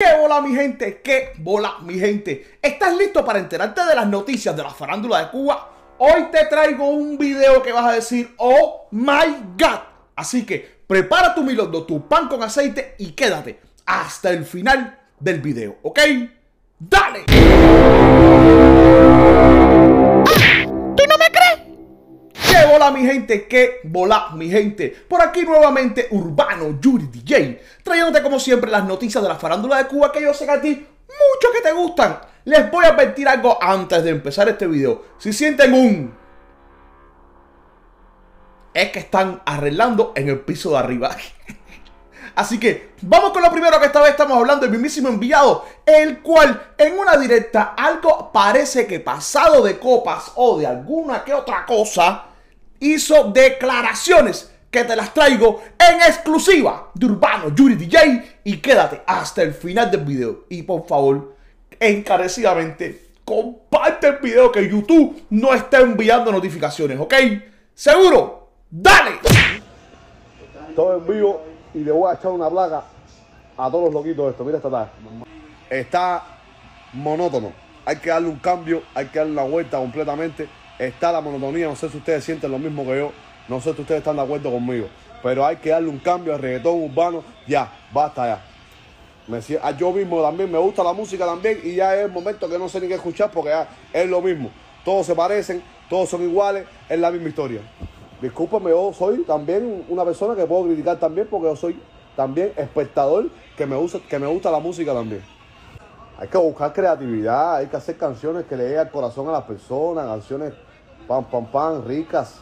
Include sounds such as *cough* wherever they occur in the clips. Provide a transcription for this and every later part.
¿Qué bola mi gente? ¿Qué bola mi gente? ¿Estás listo para enterarte de las noticias de la farándula de Cuba? Hoy te traigo un video que vas a decir, oh my god. Así que prepara tu milondo, tu pan con aceite y quédate hasta el final del video, ¿ok? ¡Dale! Hola mi gente, qué bola mi gente. Por aquí nuevamente Urbano Yuri DJ, trayéndote como siempre las noticias de la farándula de Cuba que yo sé que a ti mucho que te gustan. Les voy a advertir algo antes de empezar este video. Si sienten un... Es que están arreglando en el piso de arriba. *laughs* Así que vamos con lo primero que esta vez estamos hablando, el mismísimo enviado, el cual en una directa algo parece que pasado de copas o de alguna que otra cosa, hizo declaraciones que te las traigo en exclusiva de Urbano Yuri DJ y quédate hasta el final del video. Y por favor, encarecidamente, comparte el video que YouTube no está enviando notificaciones, ¿ok? Seguro, dale. Todo en vivo y le voy a echar una blaga a todos los loquitos de esto. Mira esta tarde. Está monótono. Hay que darle un cambio, hay que darle una vuelta completamente está la monotonía. No sé si ustedes sienten lo mismo que yo. No sé si ustedes están de acuerdo conmigo. Pero hay que darle un cambio al reggaetón urbano. Ya, basta ya. Me, ah, yo mismo también me gusta la música también. Y ya es el momento que no sé ni qué escuchar porque ya es lo mismo. Todos se parecen, todos son iguales. Es la misma historia. Discúlpame, yo soy también una persona que puedo criticar también porque yo soy también espectador que me, que me gusta la música también. Hay que buscar creatividad, hay que hacer canciones que le lleguen al corazón a las personas, canciones pam, pam, pam, ricas,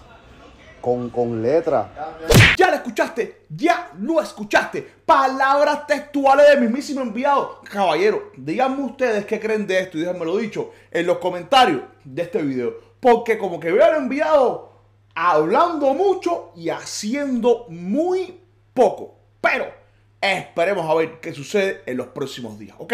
con, con letra. Ya lo escuchaste, ya lo escuchaste. Palabras textuales de mismísimo enviado. Caballero, díganme ustedes qué creen de esto y lo dicho en los comentarios de este video. Porque como que veo al enviado hablando mucho y haciendo muy poco. Pero esperemos a ver qué sucede en los próximos días, ¿ok?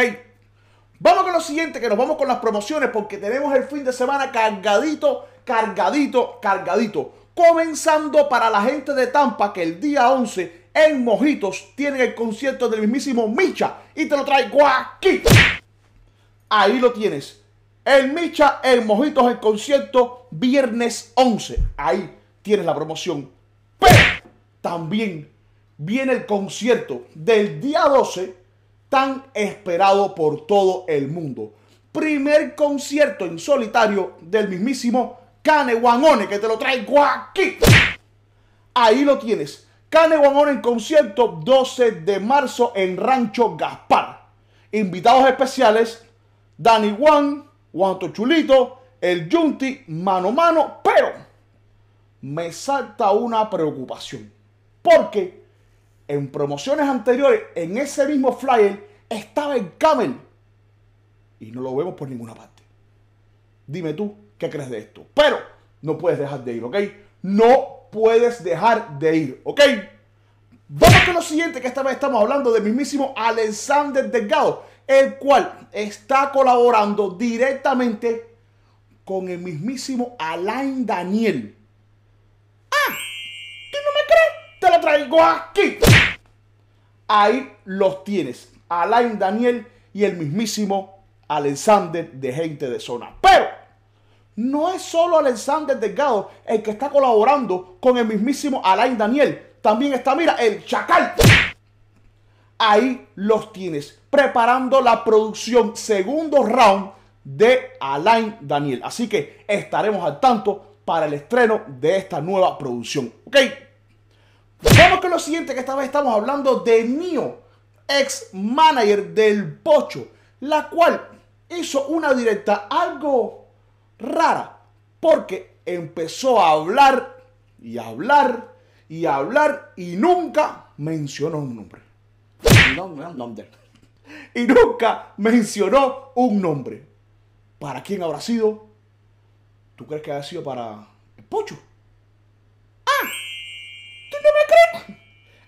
Vamos con lo siguiente, que nos vamos con las promociones porque tenemos el fin de semana cargadito, cargadito, cargadito. Comenzando para la gente de Tampa que el día 11 en Mojitos tienen el concierto del mismísimo Micha y te lo traigo aquí. Ahí lo tienes. El Micha en Mojitos, el concierto viernes 11. Ahí tienes la promoción. Pero también viene el concierto del día 12 tan esperado por todo el mundo. Primer concierto en solitario del mismísimo Cane Wangone, que te lo traigo aquí. Ahí lo tienes. Cane Wangone en concierto 12 de marzo en Rancho Gaspar. Invitados especiales, Danny Juan, Juanto Chulito, El Junti. Mano Mano, pero me salta una preocupación. Porque en promociones anteriores, en ese mismo flyer, estaba el Camel. Y no lo vemos por ninguna parte. Dime tú, ¿qué crees de esto? Pero no puedes dejar de ir, ¿ok? No puedes dejar de ir, ¿ok? Vamos con lo siguiente, que esta vez estamos hablando del mismísimo Alexander Delgado, el cual está colaborando directamente con el mismísimo Alain Daniel Ahí los tienes. Alain Daniel y el mismísimo Alexander de Gente de Zona. Pero no es solo Alexander Delgado el que está colaborando con el mismísimo Alain Daniel. También está, mira, el Chacal. Ahí los tienes, preparando la producción segundo round de Alain Daniel. Así que estaremos al tanto para el estreno de esta nueva producción. ¿Ok? Vamos con lo siguiente, que esta vez estamos hablando de mío ex manager del Pocho, la cual hizo una directa algo rara, porque empezó a hablar y hablar y hablar y nunca mencionó un nombre. nombre. Y nunca mencionó un nombre. ¿Para quién habrá sido? ¿Tú crees que ha sido para el Pocho?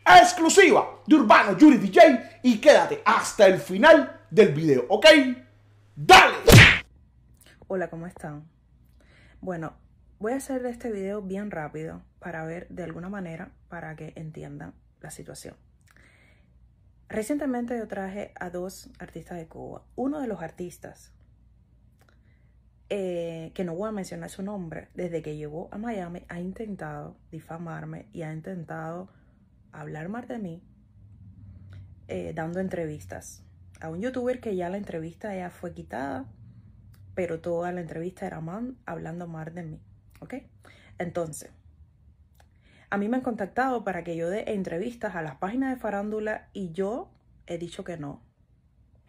exclusiva de Urbano Yuri DJ y quédate hasta el final del video, ¿ok? ¡Dale! Hola, ¿cómo están? Bueno, voy a hacer este video bien rápido para ver de alguna manera para que entiendan la situación. Recientemente yo traje a dos artistas de Cuba. Uno de los artistas, eh, que no voy a mencionar su nombre, desde que llegó a Miami ha intentado difamarme y ha intentado hablar más de mí eh, dando entrevistas a un youtuber que ya la entrevista ya fue quitada, pero toda la entrevista era man, hablando más de mí, ¿ok? Entonces, a mí me han contactado para que yo dé entrevistas a las páginas de farándula y yo he dicho que no,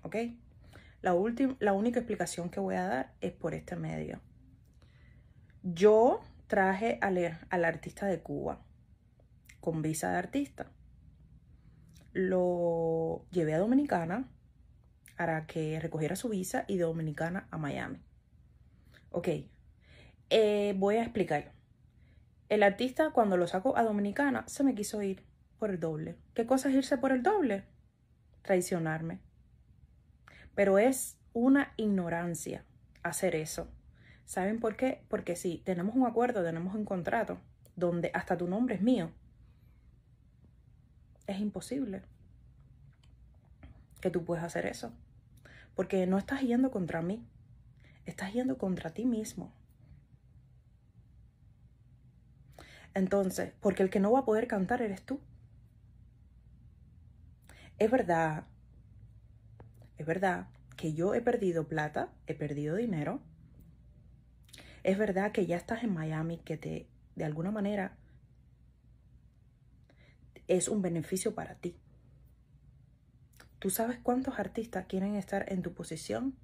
¿ok? La, la única explicación que voy a dar es por este medio. Yo traje al, al artista de Cuba con visa de artista. Lo llevé a Dominicana para que recogiera su visa y de Dominicana a Miami. Ok, eh, voy a explicarlo. El artista cuando lo sacó a Dominicana se me quiso ir por el doble. ¿Qué cosa es irse por el doble? Traicionarme. Pero es una ignorancia hacer eso. ¿Saben por qué? Porque si tenemos un acuerdo, tenemos un contrato donde hasta tu nombre es mío, es imposible que tú puedas hacer eso. Porque no estás yendo contra mí, estás yendo contra ti mismo. Entonces, porque el que no va a poder cantar eres tú. Es verdad, es verdad que yo he perdido plata, he perdido dinero. Es verdad que ya estás en Miami, que te, de alguna manera, es un beneficio para ti. ¿Tú sabes cuántos artistas quieren estar en tu posición?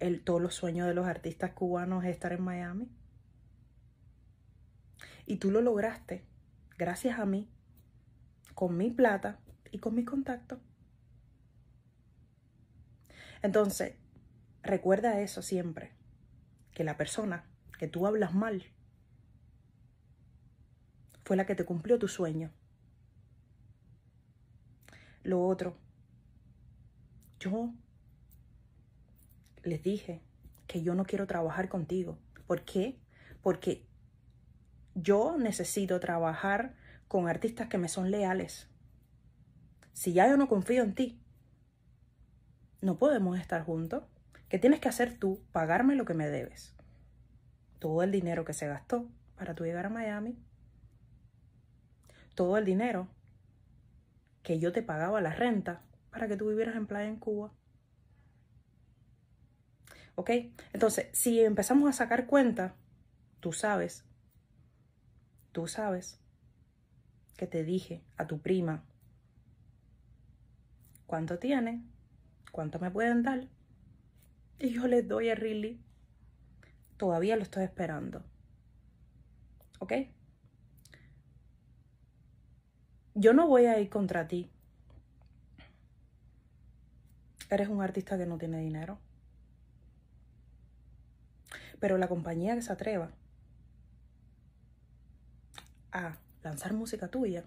El, todos los sueños de los artistas cubanos es estar en Miami. Y tú lo lograste gracias a mí, con mi plata y con mis contactos. Entonces, recuerda eso siempre, que la persona que tú hablas mal fue la que te cumplió tu sueño lo otro. Yo les dije que yo no quiero trabajar contigo. ¿Por qué? Porque yo necesito trabajar con artistas que me son leales. Si ya yo no confío en ti, no podemos estar juntos. ¿Qué tienes que hacer tú? Pagarme lo que me debes. Todo el dinero que se gastó para tú llegar a Miami. Todo el dinero que yo te pagaba la renta para que tú vivieras en playa en Cuba. ¿Ok? Entonces, si empezamos a sacar cuenta, tú sabes, tú sabes que te dije a tu prima cuánto tiene, cuánto me pueden dar. Y yo les doy a Riley. Todavía lo estoy esperando. ¿Ok? yo no voy a ir contra ti. Eres un artista que no tiene dinero. Pero la compañía que se atreva a lanzar música tuya,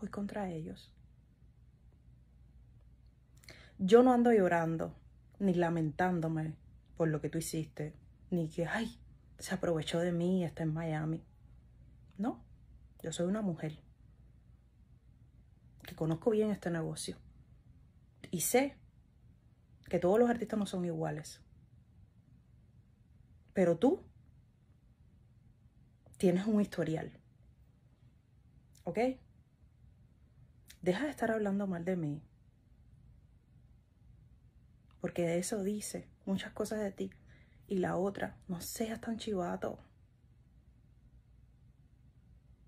voy contra ellos. Yo no ando llorando, ni lamentándome por lo que tú hiciste, ni que, ay, se aprovechó de mí y está en Miami. No, yo soy una mujer que conozco bien este negocio y sé que todos los artistas no son iguales. Pero tú tienes un historial. ¿Ok? Deja de estar hablando mal de mí. Porque de eso dice muchas cosas de ti. Y la otra, no seas tan chivato.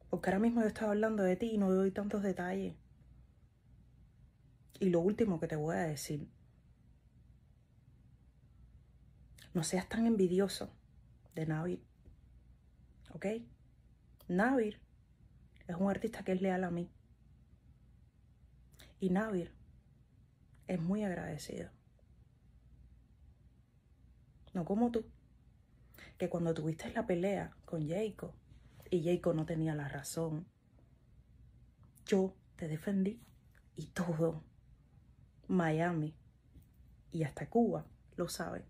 Porque ahora mismo yo estaba hablando de ti y no doy tantos detalles. Y lo último que te voy a decir, no seas tan envidioso de Navir, ¿ok? Navir es un artista que es leal a mí. Y Navir es muy agradecido. No como tú, que cuando tuviste la pelea con Jaco y Jaco no tenía la razón, yo te defendí y todo Miami y hasta Cuba lo saben.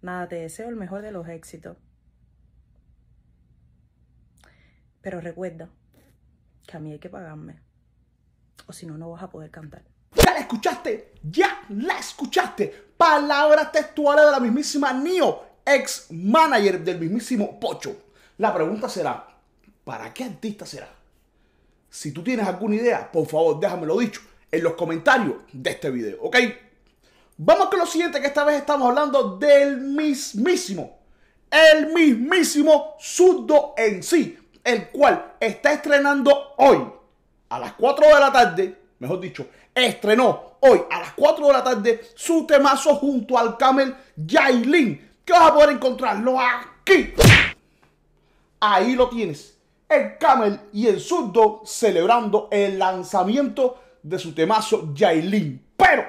Nada, te deseo el mejor de los éxitos. Pero recuerda que a mí hay que pagarme. O si no, no vas a poder cantar. ¿Ya la escuchaste? ¿Ya la escuchaste? Palabras textuales de la mismísima Nio, ex manager del mismísimo Pocho. La pregunta será, ¿para qué artista será? Si tú tienes alguna idea, por favor déjamelo dicho en los comentarios de este video, ¿ok? Vamos con lo siguiente, que esta vez estamos hablando del mismísimo, el mismísimo Zurdo en sí, el cual está estrenando hoy a las 4 de la tarde, mejor dicho, estrenó hoy a las 4 de la tarde su temazo junto al Camel Yailin, que vas a poder encontrarlo aquí. Ahí lo tienes el camel y el zurdo celebrando el lanzamiento de su temazo Jailin. Pero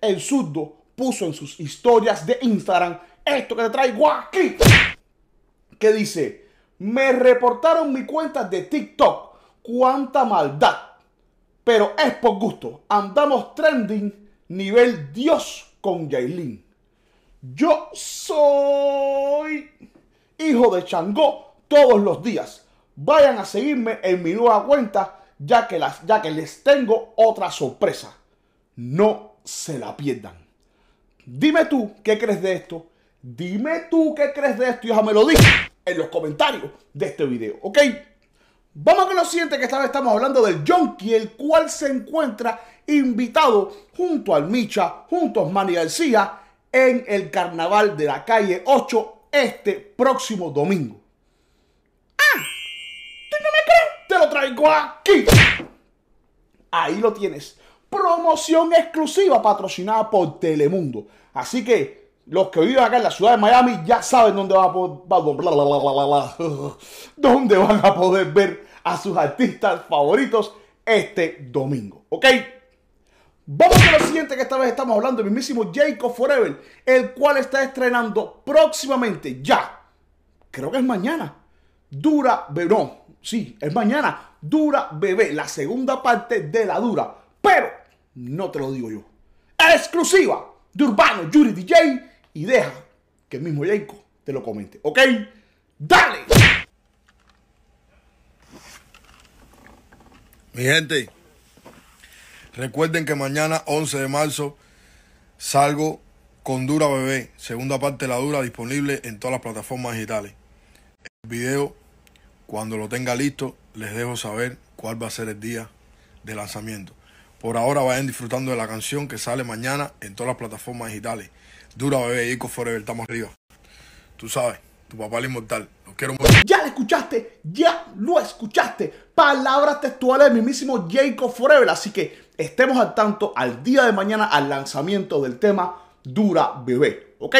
el zurdo puso en sus historias de Instagram esto que te traigo aquí. Que dice, me reportaron mi cuenta de TikTok. Cuánta maldad. Pero es por gusto. Andamos trending nivel Dios con Yailin. Yo soy hijo de Chango todos los días vayan a seguirme en mi nueva cuenta, ya que, ya que les tengo otra sorpresa. No se la pierdan. Dime tú qué crees de esto. Dime tú qué crees de esto y déjame lo dije en los comentarios de este video, ¿ok? Vamos con lo siguiente, que esta vez estamos hablando del Jonky, el cual se encuentra invitado junto al Micha, junto a y García, en el carnaval de la calle 8 este próximo domingo. lo traigo aquí. Ahí lo tienes. Promoción exclusiva patrocinada por Telemundo. Así que los que viven acá en la ciudad de Miami ya saben dónde van a poder, *laughs* dónde van a poder ver a sus artistas favoritos este domingo. ¿Ok? Vamos a lo siguiente que esta vez estamos hablando, de mismísimo Jacob Forever, el cual está estrenando próximamente, ya, creo que es mañana, Dura Verón. Sí, es mañana. Dura Bebé, la segunda parte de la dura. Pero no te lo digo yo. Exclusiva de Urbano Yuri DJ. Y deja que el mismo Jayco te lo comente. ¿Ok? ¡Dale! Mi gente, recuerden que mañana 11 de marzo salgo con Dura Bebé, segunda parte de la Dura disponible en todas las plataformas digitales. El video cuando lo tenga listo, les dejo saber cuál va a ser el día de lanzamiento. Por ahora vayan disfrutando de la canción que sale mañana en todas las plataformas digitales. Dura bebé y Forever, estamos arriba. Tú sabes, tu papá es inmortal. Los quiero mucho. Ya lo escuchaste, ya lo escuchaste. Palabras textuales del mismísimo Jacob Forever. Así que estemos al tanto al día de mañana al lanzamiento del tema Dura Bebé. ¿Ok?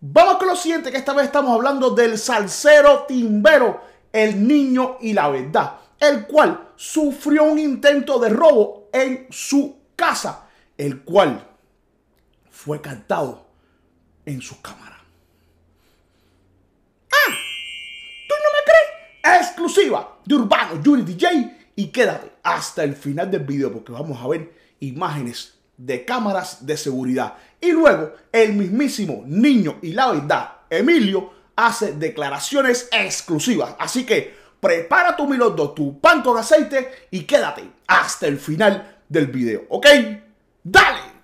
Vamos con lo siguiente, que esta vez estamos hablando del salsero timbero el niño y la verdad, el cual sufrió un intento de robo en su casa, el cual fue cantado en su cámara. ¡Ah! ¿Tú no me crees? Exclusiva de Urbano Yuri DJ. Y quédate hasta el final del video porque vamos a ver imágenes de cámaras de seguridad. Y luego el mismísimo niño y la verdad, Emilio, hace declaraciones exclusivas. Así que prepara tu milondo, tu pan con aceite y quédate hasta el final del video, ¿ok? ¡Dale!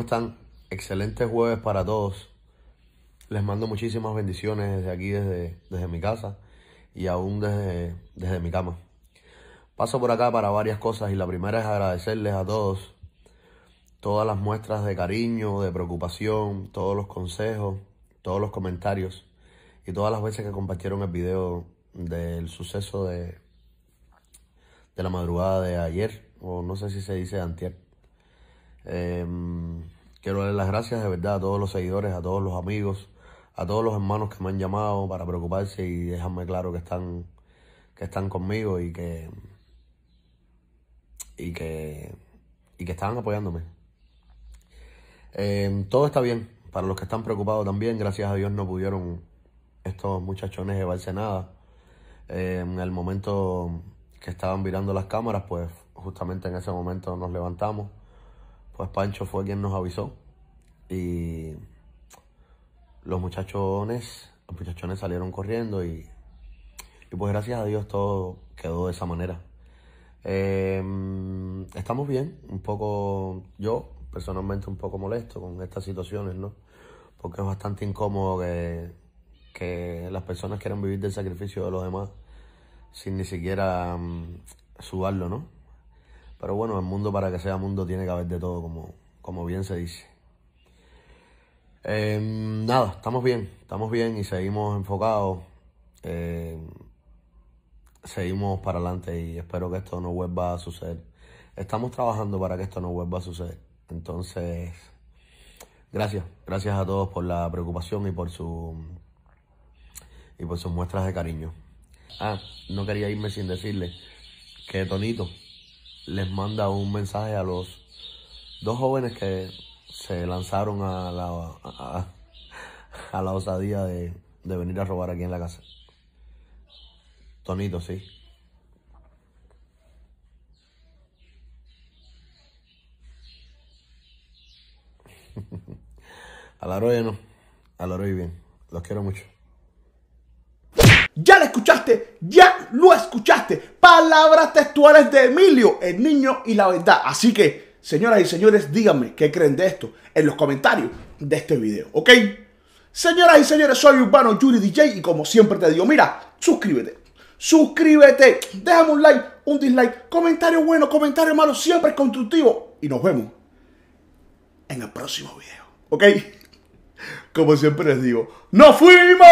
están? Excelentes jueves para todos. Les mando muchísimas bendiciones desde aquí, desde, desde mi casa y aún desde, desde mi cama. Paso por acá para varias cosas y la primera es agradecerles a todos todas las muestras de cariño, de preocupación, todos los consejos, todos los comentarios y todas las veces que compartieron el video del suceso de, de la madrugada de ayer, o no sé si se dice antier. Em, quiero dar las gracias de verdad a todos los seguidores, a todos los amigos, a todos los hermanos que me han llamado para preocuparse y dejarme claro que están, que están conmigo y que, y que, y que están apoyándome. Em, todo está bien. Para los que están preocupados también, gracias a Dios no pudieron estos muchachones llevarse nada. en em, el momento que estaban mirando las cámaras, pues justamente en ese momento nos levantamos pues Pancho fue quien nos avisó y los muchachones, los muchachones salieron corriendo y, pues gracias a Dios todo quedó de esa manera. Em, estamos bien, un poco, yo personalmente un poco molesto con estas situaciones, ¿no? Porque es bastante incómodo que, que las personas quieran vivir del sacrificio de los demás sin ni siquiera mm, sudarlo, ¿no? Pero bueno, el mundo para que sea mundo tiene que haber de todo, como, como bien se dice. Em, nada, estamos bien, estamos bien y seguimos enfocados. Em, seguimos para adelante y espero que esto no vuelva a suceder. Estamos trabajando para que esto no vuelva a suceder. Entonces, gracias, gracias a todos por la preocupación y por su y por sus muestras de cariño. Ah, no quería irme sin decirle que Tonito les manda un mensaje a los dos jóvenes que se lanzaron a la, a, la osadía de, venir a robar aquí en la casa. Tonito, sí. *laughs* A la roya, no, al y bien. Los quiero mucho. Ya lo escuchaste, ya lo escuchaste palabras textuales de Emilio, el niño y la verdad. Así que, señoras y señores, díganme qué creen de esto en los comentarios de este video, ¿ok? Señoras y señores, soy Urbano Yuri DJ y como siempre te digo, mira, suscríbete, suscríbete, déjame un like, un dislike, comentario bueno, comentario malo, siempre constructivo y nos vemos en el próximo video, ¿ok? *laughs* Como siempre les digo, ¡nos fuimos!